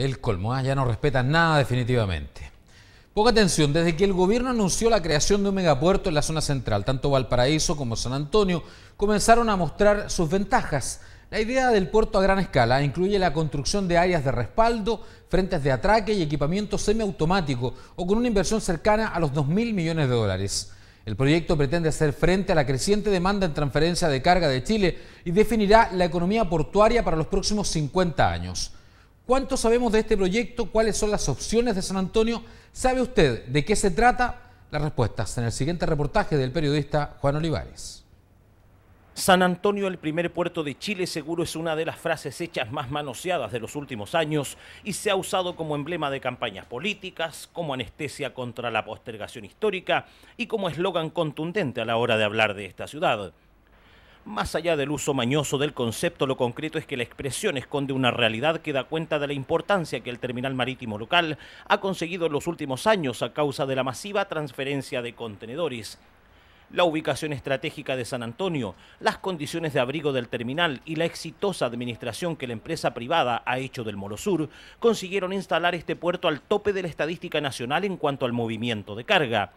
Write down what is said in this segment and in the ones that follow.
El colmo, ah, ya no respetan nada definitivamente. Poca atención, desde que el gobierno anunció la creación de un megapuerto en la zona central, tanto Valparaíso como San Antonio comenzaron a mostrar sus ventajas. La idea del puerto a gran escala incluye la construcción de áreas de respaldo, frentes de atraque y equipamiento semiautomático o con una inversión cercana a los 2.000 millones de dólares. El proyecto pretende hacer frente a la creciente demanda en transferencia de carga de Chile y definirá la economía portuaria para los próximos 50 años. ¿Cuánto sabemos de este proyecto? ¿Cuáles son las opciones de San Antonio? ¿Sabe usted de qué se trata? Las respuestas en el siguiente reportaje del periodista Juan Olivares. San Antonio, el primer puerto de Chile, seguro es una de las frases hechas más manoseadas de los últimos años y se ha usado como emblema de campañas políticas, como anestesia contra la postergación histórica y como eslogan contundente a la hora de hablar de esta ciudad. Más allá del uso mañoso del concepto, lo concreto es que la expresión esconde una realidad que da cuenta de la importancia que el terminal marítimo local ha conseguido en los últimos años a causa de la masiva transferencia de contenedores. La ubicación estratégica de San Antonio, las condiciones de abrigo del terminal y la exitosa administración que la empresa privada ha hecho del Molo Sur consiguieron instalar este puerto al tope de la estadística nacional en cuanto al movimiento de carga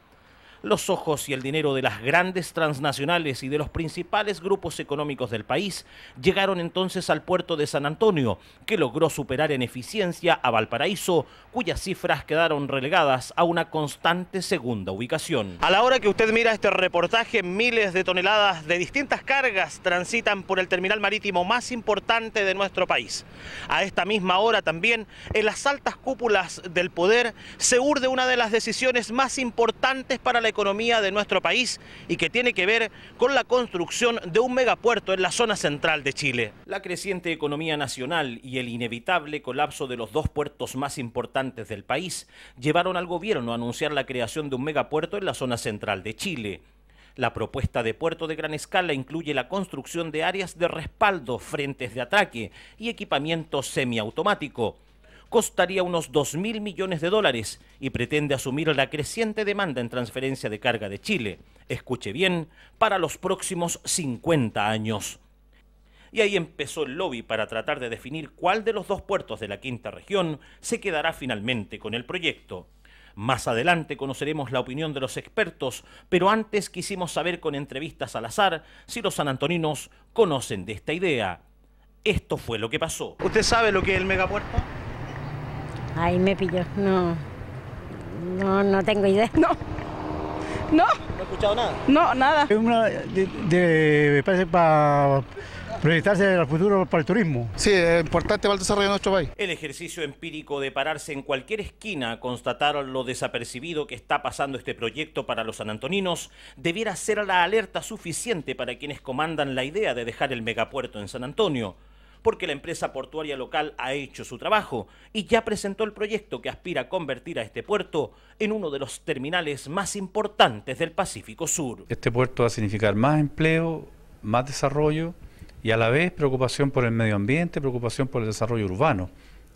los ojos y el dinero de las grandes transnacionales y de los principales grupos económicos del país llegaron entonces al puerto de San Antonio, que logró superar en eficiencia a Valparaíso, cuyas cifras quedaron relegadas a una constante segunda ubicación. A la hora que usted mira este reportaje, miles de toneladas de distintas cargas transitan por el terminal marítimo más importante de nuestro país. A esta misma hora también, en las altas cúpulas del poder, se urde una de las decisiones más importantes para la economía de nuestro país y que tiene que ver con la construcción de un megapuerto en la zona central de Chile. La creciente economía nacional y el inevitable colapso de los dos puertos más importantes del país llevaron al gobierno a anunciar la creación de un megapuerto en la zona central de Chile. La propuesta de puerto de gran escala incluye la construcción de áreas de respaldo, frentes de ataque y equipamiento semiautomático costaría unos 2 mil millones de dólares y pretende asumir la creciente demanda en transferencia de carga de Chile, escuche bien, para los próximos 50 años. Y ahí empezó el lobby para tratar de definir cuál de los dos puertos de la quinta región se quedará finalmente con el proyecto. Más adelante conoceremos la opinión de los expertos, pero antes quisimos saber con entrevistas al azar si los sanantoninos conocen de esta idea. Esto fue lo que pasó. ¿Usted sabe lo que es el megapuerto? Ahí me pilló, no, no, no tengo idea. No, no. ¿No he escuchado nada? No, nada. Es una de, parece para proyectarse el futuro para el turismo. Sí, es importante para el desarrollo de nuestro país. El ejercicio empírico de pararse en cualquier esquina, constatar lo desapercibido que está pasando este proyecto para los sanantoninos, debiera ser la alerta suficiente para quienes comandan la idea de dejar el megapuerto en San Antonio porque la empresa portuaria local ha hecho su trabajo y ya presentó el proyecto que aspira a convertir a este puerto en uno de los terminales más importantes del Pacífico Sur. Este puerto va a significar más empleo, más desarrollo y a la vez preocupación por el medio ambiente, preocupación por el desarrollo urbano.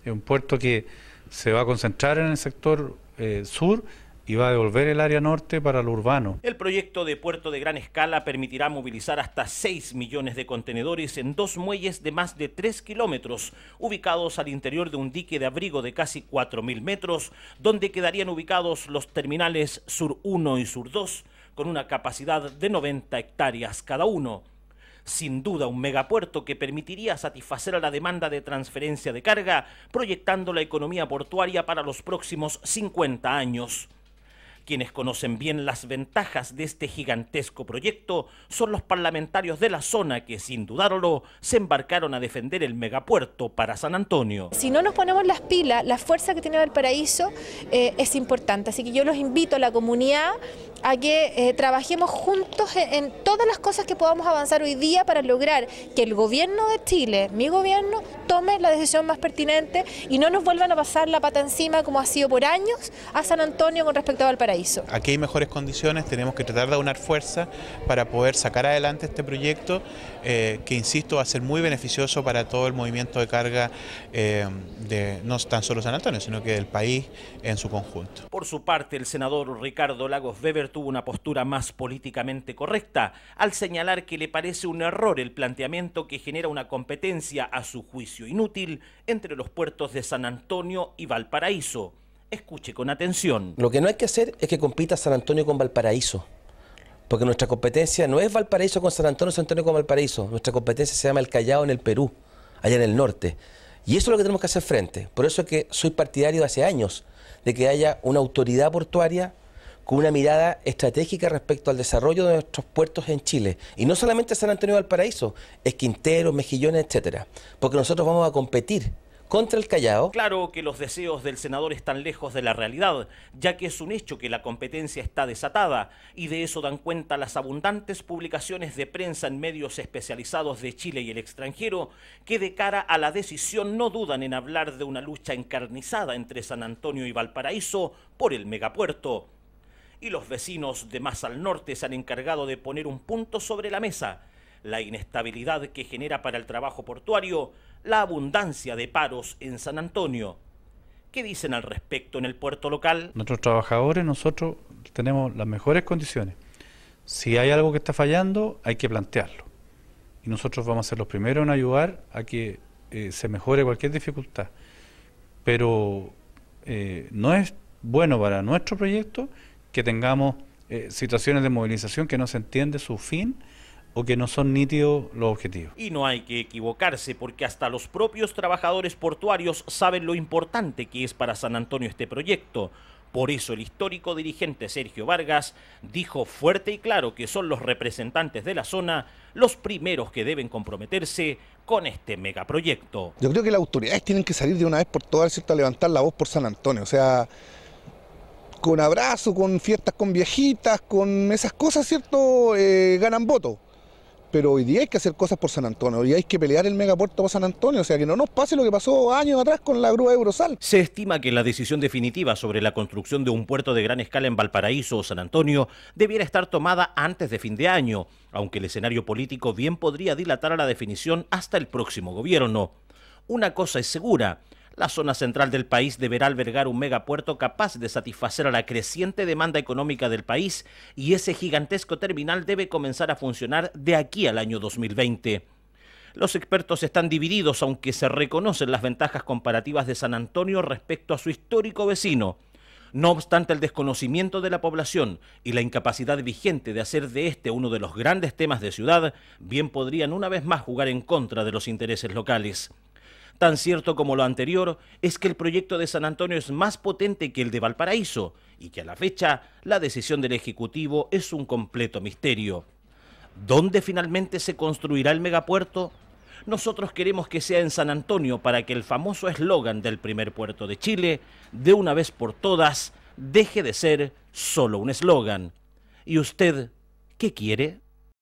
Es un puerto que se va a concentrar en el sector eh, sur y va a devolver el área norte para lo urbano. El proyecto de puerto de gran escala permitirá movilizar hasta 6 millones de contenedores en dos muelles de más de 3 kilómetros, ubicados al interior de un dique de abrigo de casi 4.000 metros, donde quedarían ubicados los terminales Sur 1 y Sur 2, con una capacidad de 90 hectáreas cada uno. Sin duda, un megapuerto que permitiría satisfacer a la demanda de transferencia de carga, proyectando la economía portuaria para los próximos 50 años. Quienes conocen bien las ventajas de este gigantesco proyecto son los parlamentarios de la zona que, sin dudarlo, se embarcaron a defender el megapuerto para San Antonio. Si no nos ponemos las pilas, la fuerza que tiene Valparaíso paraíso eh, es importante, así que yo los invito a la comunidad a que eh, trabajemos juntos en, todas las cosas que podamos avanzar hoy día para lograr que el gobierno de Chile, mi gobierno, tome la decisión más pertinente y no nos vuelvan a pasar la pata encima como ha sido por años a San Antonio con respecto al paraíso. Aquí hay mejores condiciones, tenemos que tratar de aunar fuerza para poder sacar adelante este proyecto eh, que, insisto, va a ser muy beneficioso para todo el movimiento de carga eh, de no tan solo San Antonio, sino que del país en su conjunto. Por su parte, el senador Ricardo Lagos Weber tuvo una postura más políticamente correcta al señalar que le parece un error el planteamiento que genera una competencia a su juicio inútil entre los puertos de San Antonio y Valparaíso. Escuche con atención. Lo que no hay que hacer es que compita San Antonio con Valparaíso. Porque nuestra competencia no es Valparaíso con San Antonio, San Antonio con Valparaíso. Nuestra competencia se llama El Callao en el Perú, allá en el norte. Y eso es lo que tenemos que hacer frente. Por eso es que soy partidario hace años de que haya una autoridad portuaria con una mirada estratégica respecto al desarrollo de nuestros puertos en Chile. Y no solamente San Antonio y Valparaíso, Esquintero, Mejillones, etcétera. Porque nosotros vamos a competir contra el Callao. Claro que los deseos del senador están lejos de la realidad, ya que es un hecho que la competencia está desatada, y de eso dan cuenta las abundantes publicaciones de prensa en medios especializados de Chile y el extranjero, que de cara a la decisión no dudan en hablar de una lucha encarnizada entre San Antonio y Valparaíso por el megapuerto y los vecinos de más al norte se han encargado de poner un punto sobre la mesa. La inestabilidad que genera para el trabajo portuario la abundancia de paros en San Antonio. ¿Qué dicen al respecto en el puerto local? Nuestros trabajadores, nosotros tenemos las mejores condiciones. Si hay algo que está fallando, hay que plantearlo. Y nosotros vamos a ser los primeros en ayudar a que eh, se mejore cualquier dificultad. Pero eh, no es bueno para nuestro proyecto que tengamos eh, situaciones de movilización que no se entiende su fin o que no son nítidos los objetivos. Y no hay que equivocarse porque hasta los propios trabajadores portuarios saben lo importante que es para San Antonio este proyecto. Por eso el histórico dirigente Sergio Vargas dijo fuerte y claro que son los representantes de la zona los primeros que deben comprometerse con este megaproyecto. Yo creo que las autoridades tienen que salir de una vez por todas, ¿cierto? a levantar la voz por San Antonio. O sea, con abrazos, con fiestas con viejitas, con esas cosas, ¿cierto? Eh, ganan voto. Pero hoy día hay que hacer cosas por San Antonio, hoy hay que pelear el megapuerto por San Antonio, o sea que no nos pase lo que pasó años atrás con la grúa Eurosal. Se estima que la decisión definitiva sobre la construcción de un puerto de gran escala en Valparaíso o San Antonio debiera estar tomada antes de fin de año, aunque el escenario político bien podría dilatar a la definición hasta el próximo gobierno. Una cosa es segura, la zona central del país deberá albergar un megapuerto capaz de satisfacer a la creciente demanda económica del país y ese gigantesco terminal debe comenzar a funcionar de aquí al año 2020. Los expertos están divididos, aunque se reconocen las ventajas comparativas de San Antonio respecto a su histórico vecino. No obstante el desconocimiento de la población y la incapacidad vigente de hacer de este uno de los grandes temas de ciudad, bien podrían una vez más jugar en contra de los intereses locales. Tan cierto como lo anterior es que el proyecto de San Antonio es más potente que el de Valparaíso y que a la fecha la decisión del Ejecutivo es un completo misterio. ¿Dónde finalmente se construirá el megapuerto? Nosotros queremos que sea en San Antonio para que el famoso eslogan del primer puerto de Chile, de una vez por todas, deje de ser solo un eslogan. ¿Y usted qué quiere?